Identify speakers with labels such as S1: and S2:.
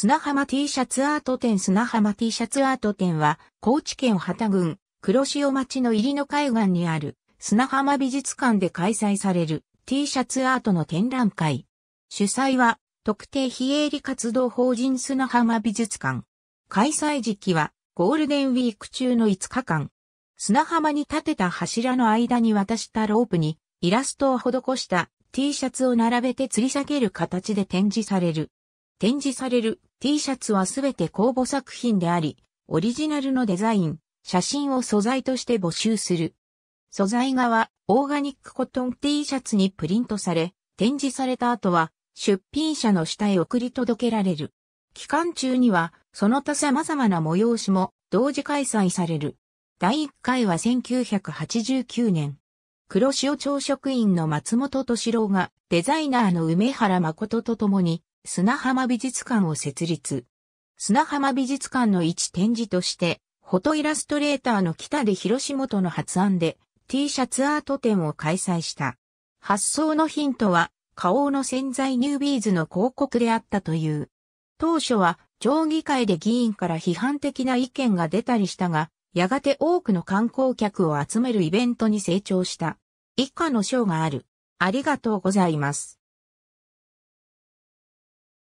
S1: 砂浜 T シャツアート店砂浜 T シャツアート店は、高知県旗郡、黒潮町の入りの海岸にある砂浜美術館で開催される T シャツアートの展覧会。主催は、特定非営利活動法人砂浜美術館。開催時期は、ゴールデンウィーク中の5日間。砂浜に立てた柱の間に渡したロープに、イラストを施した T シャツを並べて吊り下げる形で展示される。展示される T シャツはすべて公募作品であり、オリジナルのデザイン、写真を素材として募集する。素材画はオーガニックコトン T シャツにプリントされ、展示された後は出品者の下へ送り届けられる。期間中にはその他様々な催しも同時開催される。第1回は1989年。黒潮町職員の松本敏郎がデザイナーの梅原誠と共に砂浜美術館を設立。砂浜美術館の一展示として、フォトイラストレーターの北で広島との発案で T シャツアート展を開催した。発想のヒントは、花王の潜在ニュービーズの広告であったという。当初は、町議会で議員から批判的な意見が出たりしたが、やがて多くの観光客を集めるイベントに成長した。以下の章がある。ありがとうございます。